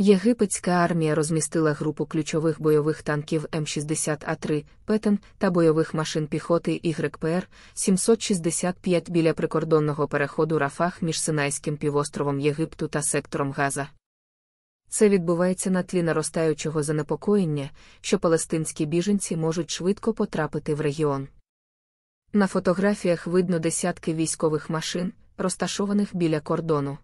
Єгипетська армія розмістила групу ключових бойових танків М60А3 Петен та бойових машин піхоти ygпр 765 біля прикордонного переходу Рафах між Синайським півостровом Єгипту та сектором Газа. Це відбувається на тлі наростаючого занепокоєння, що палестинські біженці можуть швидко потрапити в регіон. На фотографіях видно десятки військових машин, розташованих біля кордону.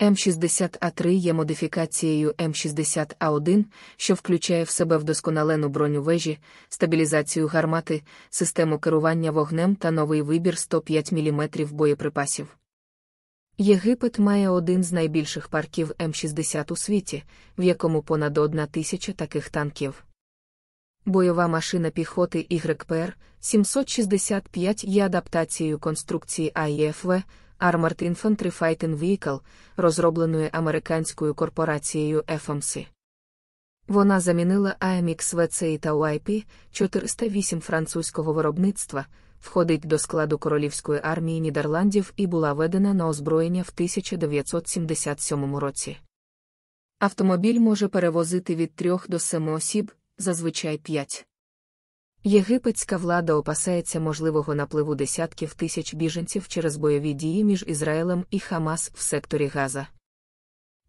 М60А3 є модифікацією М60А1, що включає в себе вдосконалену броню вежі, стабілізацію гармати, систему керування вогнем та новий вибір 105 мм боєприпасів. Єгипет має один з найбільших парків М60 у світі, в якому понад одна тисяча таких танків. Бойова машина піхоти YPR 765 є адаптацією конструкції АІФВ. Е Armored Infantry Fighting Vehicle, розробленої американською корпорацією FMC. Вона замінила AMX VCI та UIP 408 французького виробництва, входить до складу Королівської армії Нідерландів і була введена на озброєння в 1977 році. Автомобіль може перевозити від трьох до семи осіб, зазвичай п'ять. Єгипетська влада опасається можливого напливу десятків тисяч біженців через бойові дії між Ізраїлем і Хамас в секторі Газа.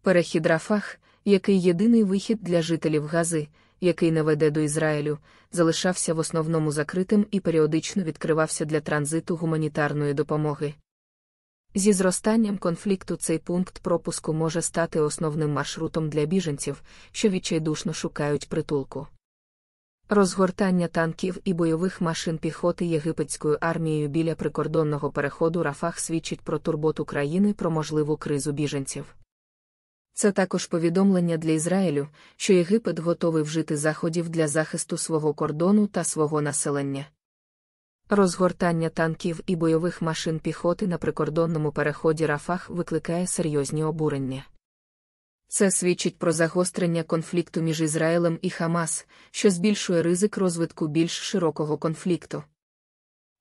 Перехід Рафах, який єдиний вихід для жителів Гази, який не веде до Ізраїлю, залишався в основному закритим і періодично відкривався для транзиту гуманітарної допомоги. Зі зростанням конфлікту цей пункт пропуску може стати основним маршрутом для біженців, що відчайдушно шукають притулку. Розгортання танків і бойових машин піхоти єгипетською армією біля прикордонного переходу Рафах свідчить про турботу країни про можливу кризу біженців. Це також повідомлення для Ізраїлю, що Єгипет готовий вжити заходів для захисту свого кордону та свого населення. Розгортання танків і бойових машин піхоти на прикордонному переході Рафах викликає серйозні обурення. Це свідчить про загострення конфлікту між Ізраїлем і Хамас, що збільшує ризик розвитку більш широкого конфлікту.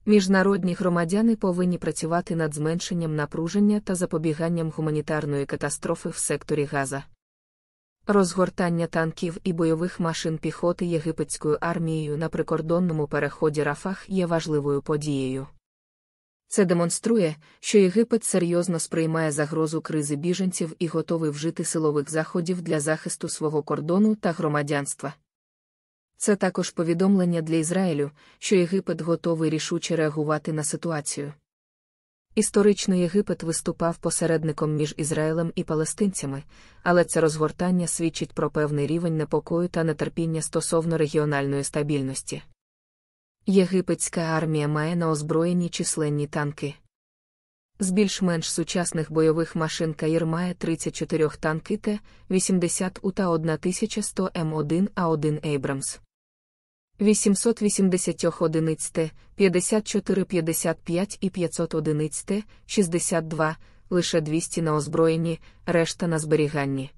Міжнародні громадяни повинні працювати над зменшенням напруження та запобіганням гуманітарної катастрофи в секторі Газа. Розгортання танків і бойових машин піхоти єгипетською армією на прикордонному переході Рафах є важливою подією. Це демонструє, що Єгипет серйозно сприймає загрозу кризи біженців і готовий вжити силових заходів для захисту свого кордону та громадянства. Це також повідомлення для Ізраїлю, що Єгипет готовий рішуче реагувати на ситуацію. Історично Єгипет виступав посередником між Ізраїлем і палестинцями, але це розгортання свідчить про певний рівень непокою та нетерпіння стосовно регіональної стабільності. Єгипетська армія має на озброєні численні танки. З більш-менш сучасних бойових машин Каїр має 34 танки Т-80 У та 1100 М1 А1 Ейбрамс. 880 одиниць Т, 54 55 і 500 одиниць Т, 62, лише 200 на озброєнні, решта на зберіганні.